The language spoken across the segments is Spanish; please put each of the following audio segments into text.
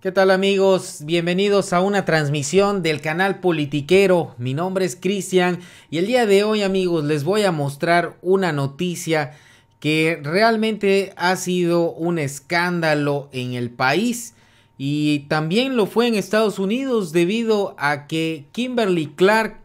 ¿Qué tal amigos? Bienvenidos a una transmisión del canal Politiquero. Mi nombre es Cristian y el día de hoy amigos les voy a mostrar una noticia que realmente ha sido un escándalo en el país y también lo fue en Estados Unidos debido a que Kimberly Clark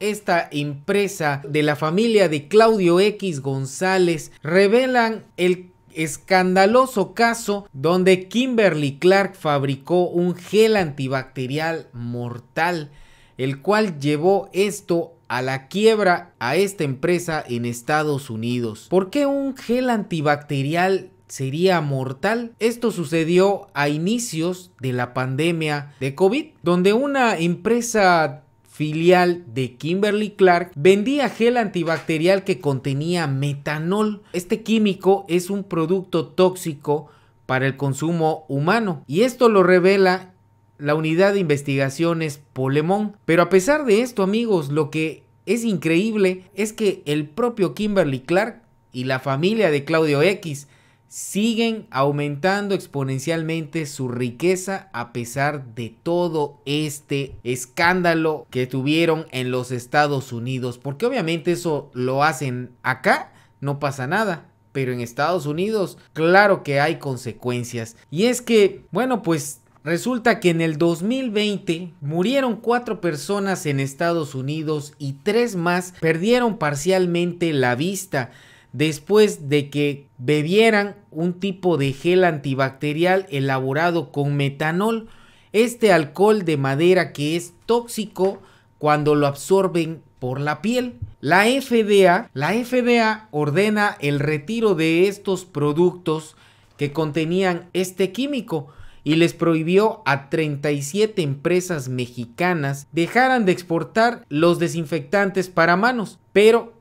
esta empresa de la familia de Claudio X González revelan el escandaloso caso donde Kimberly Clark fabricó un gel antibacterial mortal, el cual llevó esto a la quiebra a esta empresa en Estados Unidos. ¿Por qué un gel antibacterial sería mortal. Esto sucedió a inicios de la pandemia de COVID, donde una empresa filial de Kimberly Clark, vendía gel antibacterial que contenía metanol. Este químico es un producto tóxico para el consumo humano y esto lo revela la unidad de investigaciones Polemón. Pero a pesar de esto, amigos, lo que es increíble es que el propio Kimberly Clark y la familia de Claudio X siguen aumentando exponencialmente su riqueza a pesar de todo este escándalo que tuvieron en los Estados Unidos. Porque obviamente eso lo hacen acá, no pasa nada. Pero en Estados Unidos, claro que hay consecuencias. Y es que, bueno, pues Resulta que en el 2020 murieron cuatro personas en Estados Unidos y tres más perdieron parcialmente la vista después de que bebieran un tipo de gel antibacterial elaborado con metanol, este alcohol de madera que es tóxico cuando lo absorben por la piel. La FDA, la FDA ordena el retiro de estos productos que contenían este químico y les prohibió a 37 empresas mexicanas dejaran de exportar los desinfectantes para manos. Pero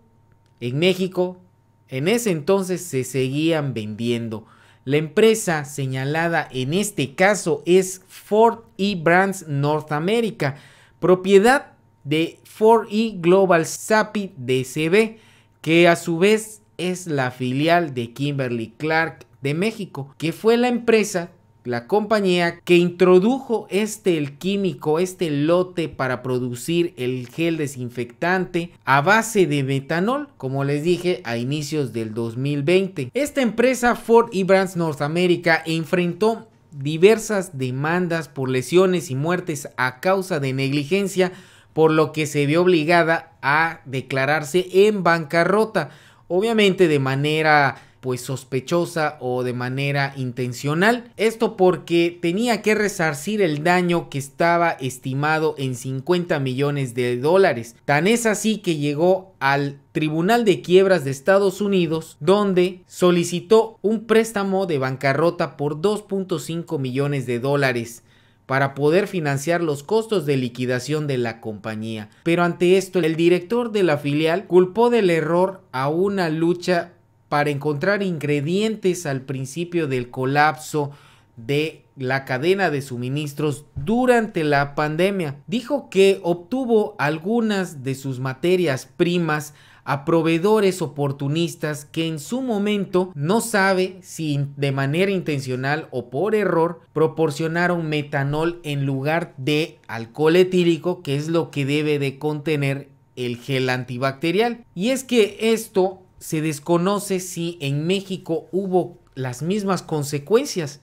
en México en ese entonces se seguían vendiendo. La empresa señalada en este caso es Ford E Brands North America, propiedad de Ford E Global Sapi DCB, que a su vez es la filial de Kimberly Clark de México, que fue la empresa la compañía que introdujo este el químico, este lote para producir el gel desinfectante a base de metanol, como les dije a inicios del 2020. Esta empresa Ford y Brands North America enfrentó diversas demandas por lesiones y muertes a causa de negligencia, por lo que se vio obligada a declararse en bancarrota, obviamente de manera pues sospechosa o de manera intencional. Esto porque tenía que resarcir el daño que estaba estimado en 50 millones de dólares. Tan es así que llegó al Tribunal de Quiebras de Estados Unidos, donde solicitó un préstamo de bancarrota por 2.5 millones de dólares para poder financiar los costos de liquidación de la compañía. Pero ante esto, el director de la filial culpó del error a una lucha para encontrar ingredientes al principio del colapso de la cadena de suministros durante la pandemia. Dijo que obtuvo algunas de sus materias primas a proveedores oportunistas que en su momento no sabe si de manera intencional o por error proporcionaron metanol en lugar de alcohol etílico que es lo que debe de contener el gel antibacterial. Y es que esto se desconoce si en México hubo las mismas consecuencias,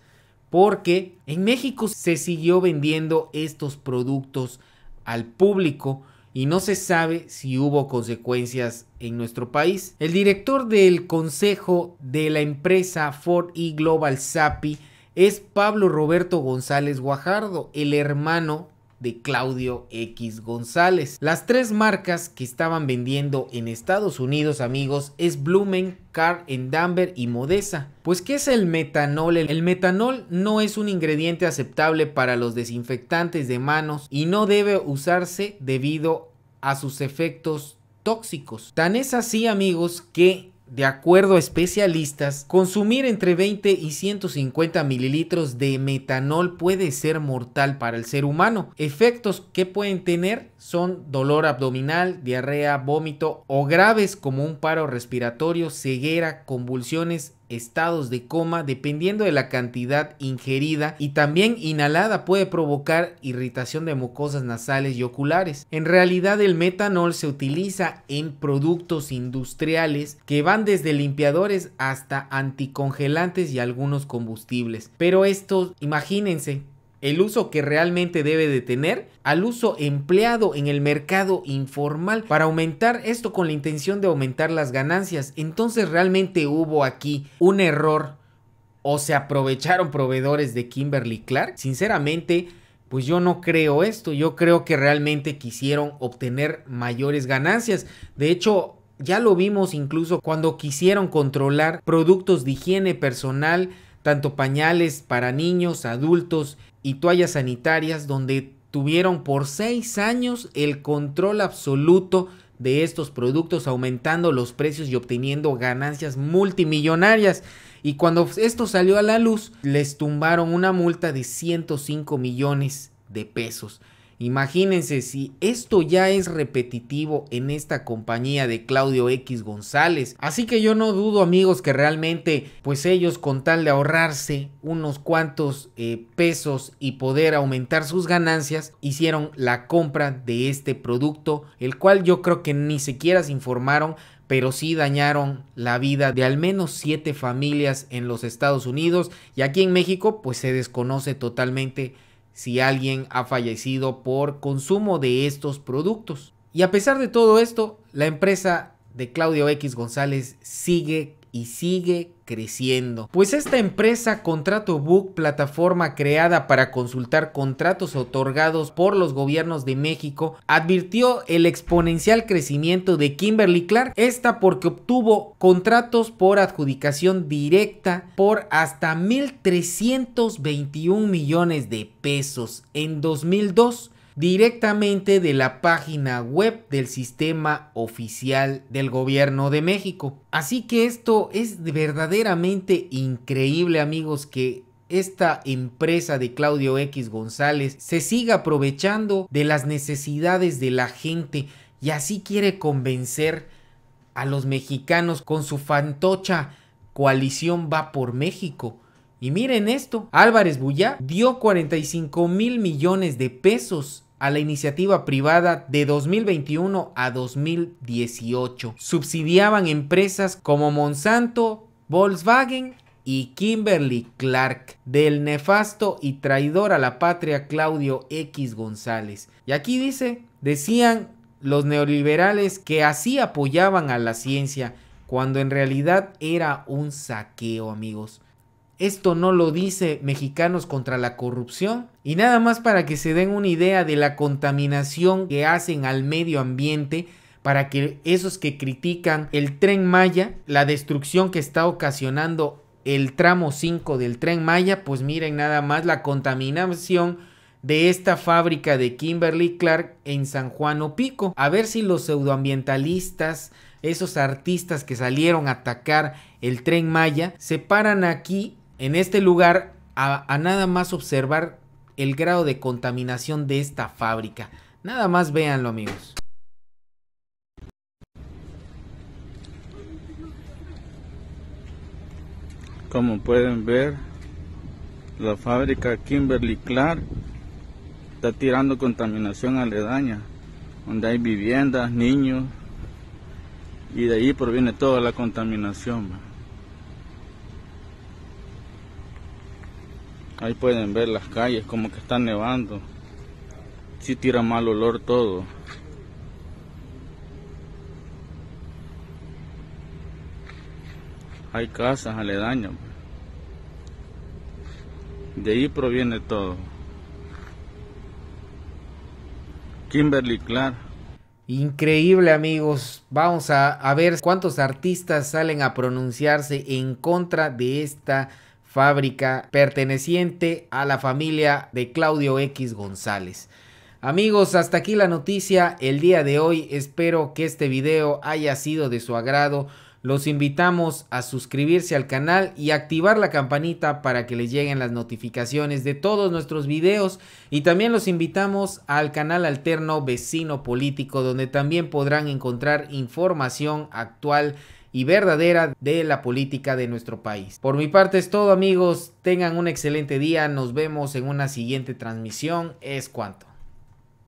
porque en México se siguió vendiendo estos productos al público y no se sabe si hubo consecuencias en nuestro país. El director del consejo de la empresa Ford y Global Sapi es Pablo Roberto González Guajardo, el hermano de Claudio X González. Las tres marcas que estaban vendiendo en Estados Unidos, amigos, es Blumen, Car Danver y Modesa. Pues ¿qué es el metanol? El metanol no es un ingrediente aceptable para los desinfectantes de manos y no debe usarse debido a sus efectos tóxicos. Tan es así, amigos, que de acuerdo a especialistas, consumir entre 20 y 150 mililitros de metanol puede ser mortal para el ser humano. Efectos que pueden tener son dolor abdominal, diarrea, vómito o graves como un paro respiratorio, ceguera, convulsiones estados de coma dependiendo de la cantidad ingerida y también inhalada puede provocar irritación de mucosas nasales y oculares. En realidad el metanol se utiliza en productos industriales que van desde limpiadores hasta anticongelantes y algunos combustibles. Pero estos, imagínense, el uso que realmente debe de tener al uso empleado en el mercado informal para aumentar esto con la intención de aumentar las ganancias. Entonces realmente hubo aquí un error o se aprovecharon proveedores de Kimberly Clark. Sinceramente, pues yo no creo esto, yo creo que realmente quisieron obtener mayores ganancias. De hecho, ya lo vimos incluso cuando quisieron controlar productos de higiene personal tanto pañales para niños, adultos y toallas sanitarias, donde tuvieron por seis años el control absoluto de estos productos, aumentando los precios y obteniendo ganancias multimillonarias. Y cuando esto salió a la luz, les tumbaron una multa de 105 millones de pesos. Imagínense si esto ya es repetitivo en esta compañía de Claudio X González. Así que yo no dudo amigos que realmente pues ellos con tal de ahorrarse unos cuantos eh, pesos y poder aumentar sus ganancias hicieron la compra de este producto el cual yo creo que ni siquiera se informaron pero sí dañaron la vida de al menos siete familias en los Estados Unidos y aquí en México pues se desconoce totalmente si alguien ha fallecido por consumo de estos productos. Y a pesar de todo esto, la empresa de Claudio X González sigue y sigue creciendo. Pues esta empresa Contrato Book, plataforma creada para consultar contratos otorgados por los gobiernos de México, advirtió el exponencial crecimiento de Kimberly Clark, esta porque obtuvo contratos por adjudicación directa por hasta 1.321 millones de pesos en 2002 directamente de la página web del sistema oficial del gobierno de México. Así que esto es verdaderamente increíble amigos que esta empresa de Claudio X González se siga aprovechando de las necesidades de la gente y así quiere convencer a los mexicanos con su fantocha coalición va por México. Y miren esto, Álvarez Bullá dio 45 mil millones de pesos a la iniciativa privada de 2021 a 2018. Subsidiaban empresas como Monsanto, Volkswagen y Kimberly Clark del nefasto y traidor a la patria Claudio X González. Y aquí dice, decían los neoliberales que así apoyaban a la ciencia, cuando en realidad era un saqueo, amigos. Esto no lo dice Mexicanos contra la Corrupción. Y nada más para que se den una idea de la contaminación que hacen al medio ambiente, para que esos que critican el tren Maya, la destrucción que está ocasionando el tramo 5 del tren Maya, pues miren nada más la contaminación de esta fábrica de Kimberly Clark en San Juan Pico A ver si los pseudoambientalistas, esos artistas que salieron a atacar el tren Maya, se paran aquí en este lugar a, nada más observar el grado de contaminación de esta fábrica. Nada más véanlo amigos. Como pueden ver, la fábrica Kimberly Clark está tirando contaminación aledaña, donde hay viviendas, niños, y de ahí proviene toda la contaminación. Ahí pueden ver las calles como que están nevando. Sí tira mal olor todo. Hay casas aledañas. De ahí proviene todo. Kimberly Clark. Increíble amigos, vamos a, a ver cuántos artistas salen a pronunciarse en contra de esta fábrica perteneciente a la familia de Claudio X González. Amigos, hasta aquí la noticia el día de hoy. Espero que este video haya sido de su agrado. Los invitamos a suscribirse al canal y activar la campanita para que les lleguen las notificaciones de todos nuestros videos. Y también los invitamos al canal alterno Vecino Político, donde también podrán encontrar información actual y verdadera de la política de nuestro país. Por mi parte es todo amigos, tengan un excelente día, nos vemos en una siguiente transmisión, es cuanto.